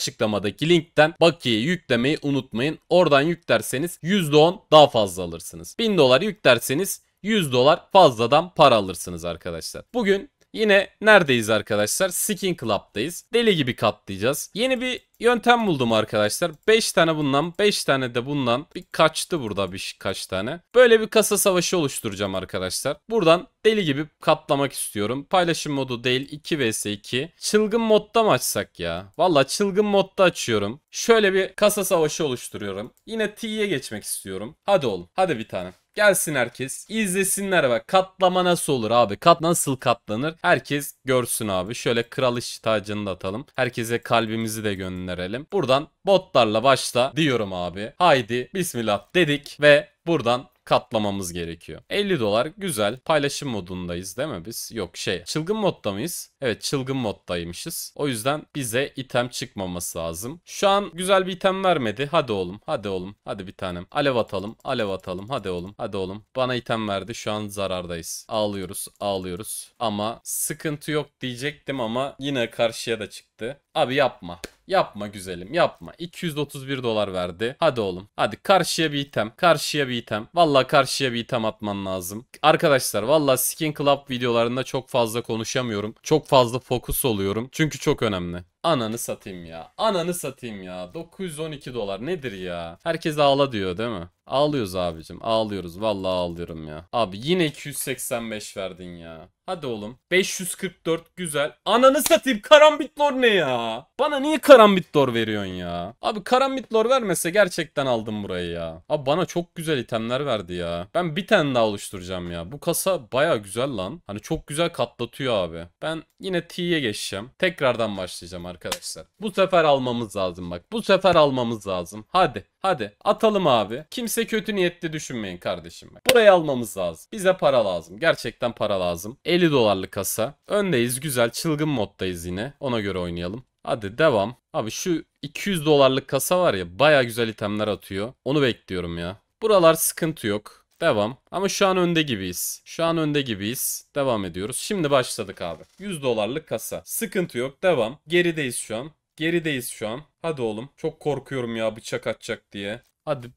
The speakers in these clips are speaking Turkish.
açıklamadaki linkten bakiyeyi yüklemeyi unutmayın. Oradan yüklerseniz %10 daha fazla alırsınız. 1000 dolar yüklerseniz 100 dolar fazladan para alırsınız arkadaşlar. Bugün Yine neredeyiz arkadaşlar? Skin Club'dayız. Deli gibi katlayacağız. Yeni bir yöntem buldum arkadaşlar. 5 tane bundan 5 tane de bundan bir kaçtı burada bir kaç tane. Böyle bir kasa savaşı oluşturacağım arkadaşlar. Buradan deli gibi katlamak istiyorum. Paylaşım modu değil 2 vs 2. Çılgın modda mı açsak ya? Valla çılgın modda açıyorum. Şöyle bir kasa savaşı oluşturuyorum. Yine T'ye geçmek istiyorum. Hadi oğlum hadi bir tane. Gelsin herkes izlesinler bak katlama nasıl olur abi kat nasıl katlanır herkes görsün abi şöyle kral iş tacını da atalım herkese kalbimizi de gönderelim buradan botlarla başla diyorum abi haydi bismillah dedik ve buradan katlamamız gerekiyor. 50 dolar güzel. Paylaşım modundayız değil mi biz? Yok şey. Çılgın modda mıyız? Evet çılgın moddaymışız. O yüzden bize item çıkmaması lazım. Şu an güzel bir item vermedi. Hadi oğlum. Hadi oğlum. Hadi bir tanem. Alev atalım. Alev atalım. Hadi oğlum. Hadi oğlum. Bana item verdi. Şu an zarardayız. Ağlıyoruz. Ağlıyoruz. Ama sıkıntı yok diyecektim ama yine karşıya da çıktı. Abi yapma. Yapma güzelim yapma. 231 dolar verdi. Hadi oğlum. Hadi karşıya bir item. Karşıya bir item. Valla karşıya bir item atman lazım. Arkadaşlar valla Skin Club videolarında çok fazla konuşamıyorum. Çok fazla fokus oluyorum. Çünkü çok önemli. Ananı satayım ya. Ananı satayım ya. 912 dolar nedir ya? Herkes ağla diyor değil mi? Ağlıyoruz abicim. Ağlıyoruz. Vallahi ağlıyorum ya. Abi yine 285 verdin ya. Hadi oğlum. 544 güzel. Ananı satayım. Karambit ne ya? Bana niye karambit veriyorsun ya? Abi karambit vermese gerçekten aldım burayı ya. Abi bana çok güzel itemler verdi ya. Ben bir tane daha oluşturacağım ya. Bu kasa baya güzel lan. Hani çok güzel katlatıyor abi. Ben yine T'ye geçeceğim. Tekrardan başlayacağım arkadaşlar. Bu sefer almamız lazım bak. Bu sefer almamız lazım. Hadi. Hadi atalım abi. Kimse kötü niyetli düşünmeyin kardeşim. Bak. Burayı almamız lazım. Bize para lazım. Gerçekten para lazım. 50 dolarlık kasa. Öndeyiz güzel. Çılgın moddayız yine. Ona göre oynayalım. Hadi devam. Abi şu 200 dolarlık kasa var ya baya güzel itemler atıyor. Onu bekliyorum ya. Buralar sıkıntı yok. Devam. Ama şu an önde gibiyiz. Şu an önde gibiyiz. Devam ediyoruz. Şimdi başladık abi. 100 dolarlık kasa. Sıkıntı yok. Devam. Gerideyiz şu an. Gerideyiz şu an. Hadi oğlum. Çok korkuyorum ya bıçak atacak diye. Hadi.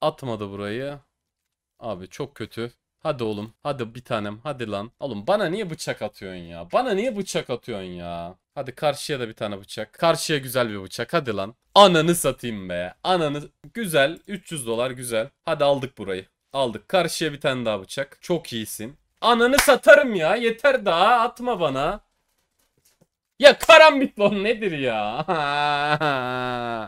Atmadı burayı. Abi çok kötü. Hadi oğlum. Hadi bir tanem. Hadi lan. Oğlum bana niye bıçak atıyorsun ya? Bana niye bıçak atıyorsun ya? Hadi karşıya da bir tane bıçak. Karşıya güzel bir bıçak. Hadi lan. Ananı satayım be. Ananı. Güzel. 300 dolar güzel. Hadi aldık burayı. Aldık. Karşıya bir tane daha bıçak. Çok iyisin. Ananı satarım ya. Yeter daha. Atma bana. Ya karambitlon nedir ya?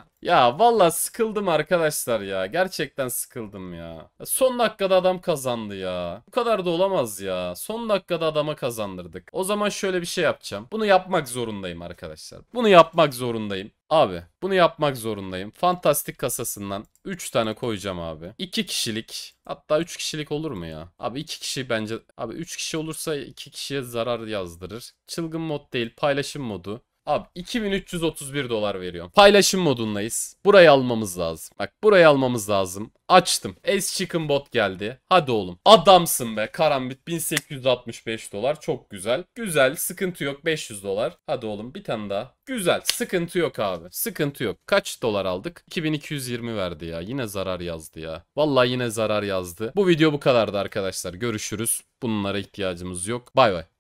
ya valla sıkıldım arkadaşlar ya. Gerçekten sıkıldım ya. ya. Son dakikada adam kazandı ya. Bu kadar da olamaz ya. Son dakikada adama kazandırdık. O zaman şöyle bir şey yapacağım. Bunu yapmak zorundayım arkadaşlar. Bunu yapmak zorundayım. Abi bunu yapmak zorundayım. Fantastik kasasından 3 tane koyacağım abi. 2 kişilik hatta 3 kişilik olur mu ya? Abi 2 kişi bence abi 3 kişi olursa 2 kişiye zarar yazdırır. Çılgın mod değil paylaşım modu. Abi 2331 dolar veriyorum. Paylaşım modundayız. Burayı almamız lazım. Bak burayı almamız lazım. Açtım. Es Chicken Bot geldi. Hadi oğlum. Adamsın be. Karambit 1865 dolar. Çok güzel. Güzel. Sıkıntı yok. 500 dolar. Hadi oğlum bir tane daha. Güzel. Sıkıntı yok abi. Sıkıntı yok. Kaç dolar aldık? 2220 verdi ya. Yine zarar yazdı ya. Vallahi yine zarar yazdı. Bu video bu kadardı arkadaşlar. Görüşürüz. Bunlara ihtiyacımız yok. Bay bay.